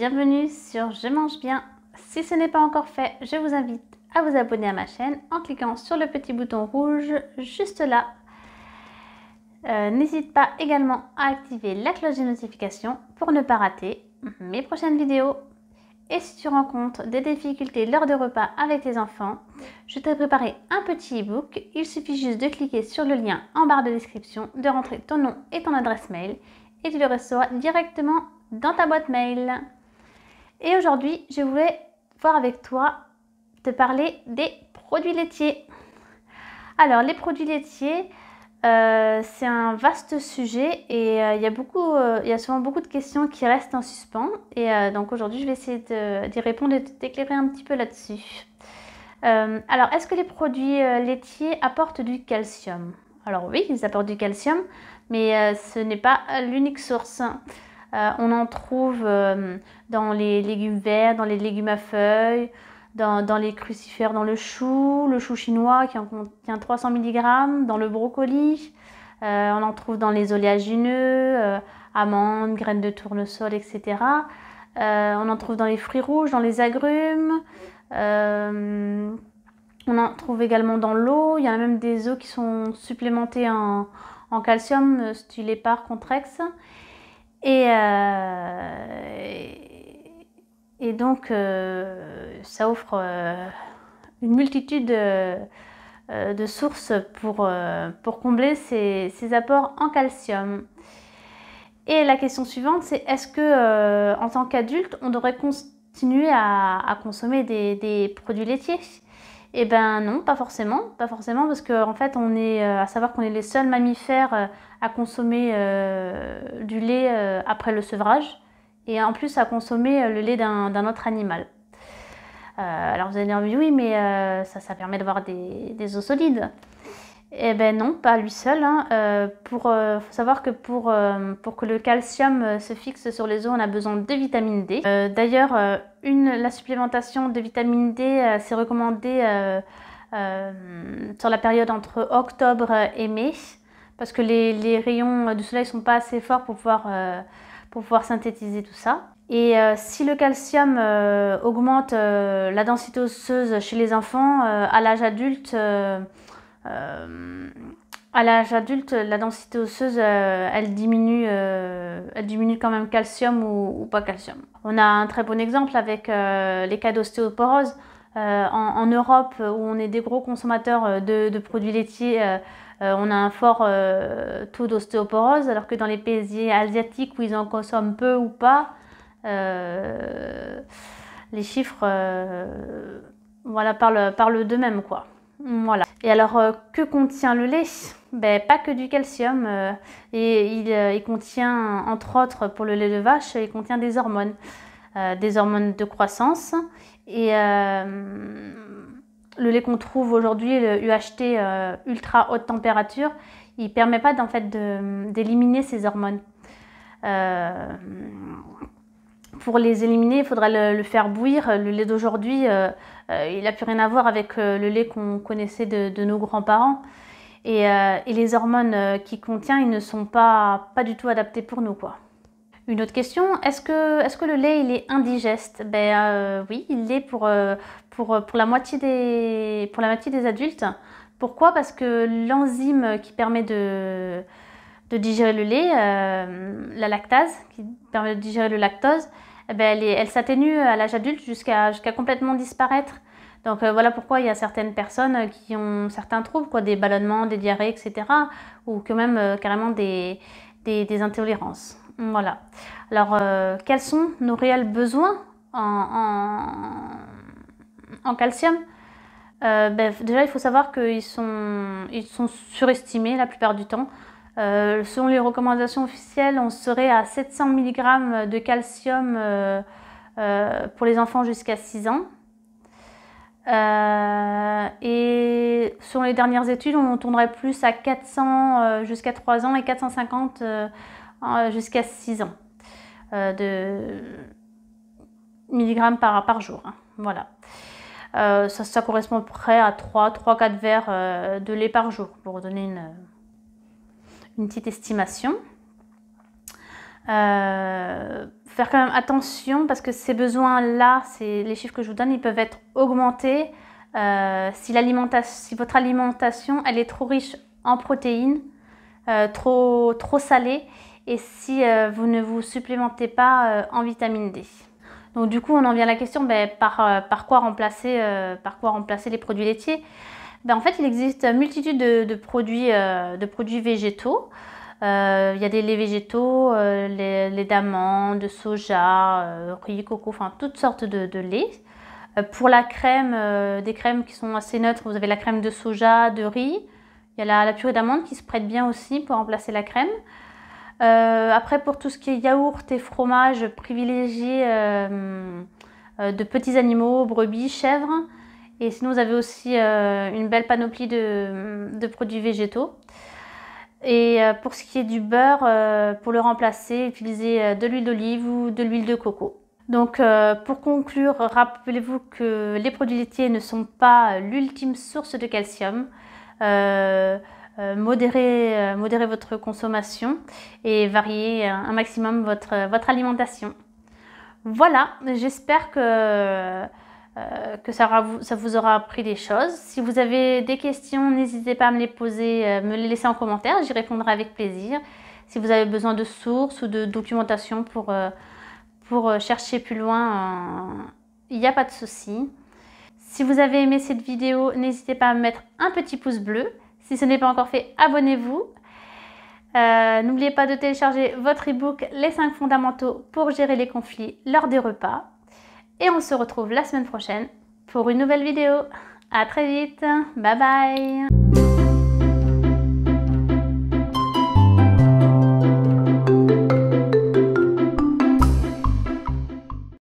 bienvenue sur Je mange bien. Si ce n'est pas encore fait, je vous invite à vous abonner à ma chaîne en cliquant sur le petit bouton rouge juste là. Euh, n'hésite pas également à activer la cloche de notification pour ne pas rater mes prochaines vidéos. Et si tu rencontres des difficultés lors de repas avec tes enfants, je t'ai préparé un petit e-book. Il suffit juste de cliquer sur le lien en barre de description, de rentrer ton nom et ton adresse mail et tu le reçois directement dans ta boîte mail. Et aujourd'hui, je voulais voir avec toi, te parler des produits laitiers. Alors, les produits laitiers, euh, c'est un vaste sujet et euh, il y, a euh, y a souvent beaucoup de questions qui restent en suspens. Et donc aujourd'hui, je vais essayer d'y répondre et d'éclairer un petit peu là-dessus. alors, est-ce que les produits laitiers apportent du calcium Alors oui, ils apportent du calcium, mais ce n'est pas l'unique source. Euh, on en trouve euh, dans les légumes verts, dans les légumes à feuilles, dans, les crucifères, dans le chou, le chou chinois qui en contient 300 mg, dans le brocoli. Euh, on en trouve dans les oléagineux, amandes, graines de tournesol, etc. on en trouve dans les fruits rouges, dans les agrumes. on en trouve également dans l'eau. Il y a même des eaux qui sont supplémentées en, en calcium, stylé par Contrex. Euh, et, donc, euh, ça offre euh, une multitude de, sources pour, combler ces, apports en calcium. Et la question suivante, c'est est-ce que en tant qu'adulte, on devrait continuer à, consommer des, produits laitiers eh ben non, pas forcément, pas forcément parce qu'en fait on est, euh, à savoir qu'on est les seuls mammifères euh, à consommer euh, du lait après le sevrage et en plus à consommer le lait d'un autre animal. alors vous allez dire oui mais ça, ça permet d'avoir des, des, os solides. Eh ben non, pas lui seul. Hein. Euh, pour euh, faut savoir que pour, euh, pour que le calcium se fixe sur les os, on a besoin de vitamine D. D'ailleurs, la supplémentation de vitamine D, c'est recommandé sur la période entre octobre et mai, parce que les, rayons du soleil sont pas assez forts pour pouvoir, pour pouvoir synthétiser tout ça. Et si le calcium augmente la densité osseuse chez les enfants, à l'âge adulte, euh, à l'âge adulte, la densité osseuse, euh, elle, diminue, euh, diminue quand même calcium ou, pas calcium. On a un très bon exemple avec les cas d'ostéoporose. En, Europe, où on est des gros consommateurs de, produits laitiers, on a un fort taux d'ostéoporose, alors que dans les pays asiatiques où ils en consomment peu ou pas, les chiffres voilà, parlent, parlent d'eux-mêmes. quoi. Voilà. Et alors, euh, que contient le lait ben, Pas que du calcium. Euh, et euh, il, contient, entre autres, pour le lait de vache, il contient des hormones. des hormones de croissance. Et le lait qu'on trouve aujourd'hui, le UHT ultra haute température, il ne permet pas fait d'éliminer ces hormones. Pour les éliminer, il faudra le, faire bouillir. Euh, le lait d'aujourd'hui, euh, euh, il n'a plus rien à voir avec le lait qu'on connaissait de, nos grands-parents. Et, les hormones qu'il contient, ils ne sont pas, pas du tout adaptés pour nous. Quoi. Une autre question, est-ce que, le lait il est indigeste Ben oui, il l'est pour, la moitié des, pour la moitié des adultes. Pourquoi Parce que l'enzyme qui permet de, digérer le lait, la lactase, qui permet de digérer le lactose, eh ben, elle, s'atténue à l'âge adulte jusqu'à complètement disparaître. Donc euh, voilà pourquoi il y a certaines personnes euh, qui ont certains troubles, quoi, des ballonnements, des diarrhées, etc. Ou que même euh, carrément des, intolérances. Voilà. Alors quels sont nos réels besoins en, en, en calcium ben, Déjà il faut savoir qu'ils sont surestimés la plupart du temps. Euh, selon les recommandations officielles, on serait à 700 mg de calcium euh, euh, pour les enfants jusqu'à 6 ans. et selon les dernières études, on tournerait plus à 400 jusqu'à 3 ans et 450 jusqu'à 6 ans de mg par, jour. Hein. Voilà. Ça, ça, correspond près à 3-4 verres de lait par jour pour donner une, une petite estimation. Euh, faire quand même attention parce que ces besoins-là, les chiffres que je vous donne, ils peuvent être augmentés euh, si, si, votre alimentation elle est trop riche en protéines, euh, trop, trop salée et si euh, vous ne vous supplémentez pas en vitamine D. Donc du coup, on en vient à la question, ben, par, par, quoi remplacer, par quoi remplacer les produits laitiers ben, en fait, il existe une multitude de, euh, produits, végétaux. Euh, il y a des laits végétaux, euh, les, les d'amandes, de soja, riz, coco, enfin toutes sortes de, laits. pour la crème, des crèmes qui sont assez neutres, vous avez la crème de soja, de riz. Il y a la, purée d'amandes qui se prête bien aussi pour remplacer la crème. après, pour tout ce qui est yaourt et fromage, privilégiez de petits animaux, brebis, chèvres. Et sinon, vous avez aussi euh, une belle panoplie de, produits végétaux. Et euh, pour ce qui est du beurre, euh, pour le remplacer, utilisez de l'huile d'olive ou de l'huile de coco. Donc pour conclure, rappelez-vous que les produits laitiers ne sont pas l'ultime source de calcium. modérez, votre consommation et variez un maximum votre, votre alimentation. Voilà, j'espère que euh, que ça, vous aura appris des choses. Si vous avez des questions, n'hésitez pas à me les poser, euh, me les laisser en commentaire, j'y répondrai avec plaisir. Si vous avez besoin de sources ou de documentation pour, euh, chercher plus loin, il n'y a pas de souci. Si vous avez aimé cette vidéo, n'hésitez pas à me mettre un petit pouce bleu. Si ce n'est pas encore fait, abonnez-vous. N'oubliez pas de télécharger votre e-book Les 5 fondamentaux pour gérer les conflits lors des repas. Et on se retrouve la semaine prochaine pour une nouvelle vidéo. À très vite. Bye bye.